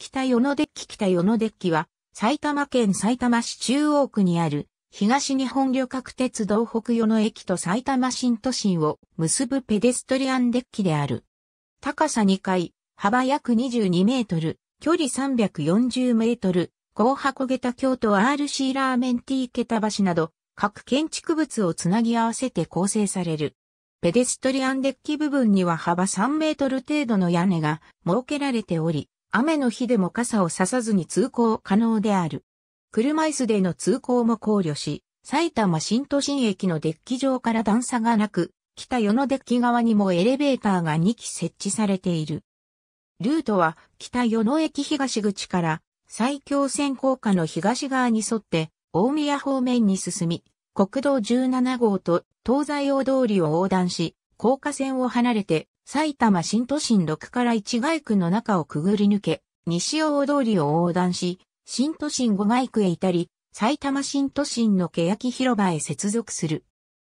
北与野デッキ北与野デッキは、埼玉県埼玉市中央区にある、東日本旅客鉄道北与野駅と埼玉新都心を結ぶペデストリアンデッキである。高さ2階、幅約22メートル、距離340メートル、高箱下京都 RC ラーメン T 桁橋など、各建築物をつなぎ合わせて構成される。ペデストリアンデッキ部分には幅3メートル程度の屋根が設けられており、雨の日でも傘をささずに通行可能である。車椅子での通行も考慮し、埼玉新都心駅のデッキ上から段差がなく、北与野デッキ側にもエレベーターが2基設置されている。ルートは北与野駅東口から埼京線高架の東側に沿って大宮方面に進み、国道17号と東西大通りを横断し、高架線を離れて埼玉新都心6から1街区の中をくぐり抜け、西大通りを横断し、新都心5街区へ至り、埼玉新都心の欅広場へ接続する。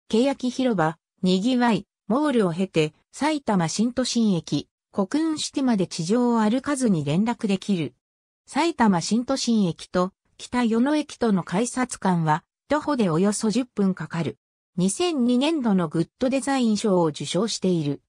欅広場、賑わい、モールを経て、埼玉新都心駅、国運ティまで地上を歩かずに連絡できる。埼玉新都心駅と北与野駅との改札間は、徒歩でおよそ10分かかる。2002年度のグッドデザイン賞を受賞している。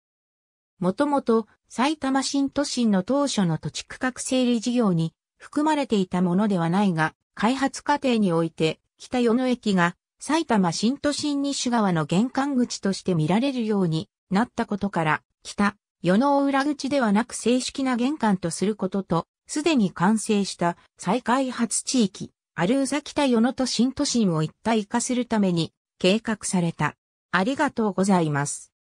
もともと埼玉新都心の当初の土地区画整理事業に含まれていたものではないが、開発過程において北与野駅が埼玉新都心西側の玄関口として見られるようになったことから、北、与野裏口ではなく正式な玄関とすることと、すでに完成した再開発地域、アルーザ北与野と新都心を一体化するために計画された。ありがとうございます。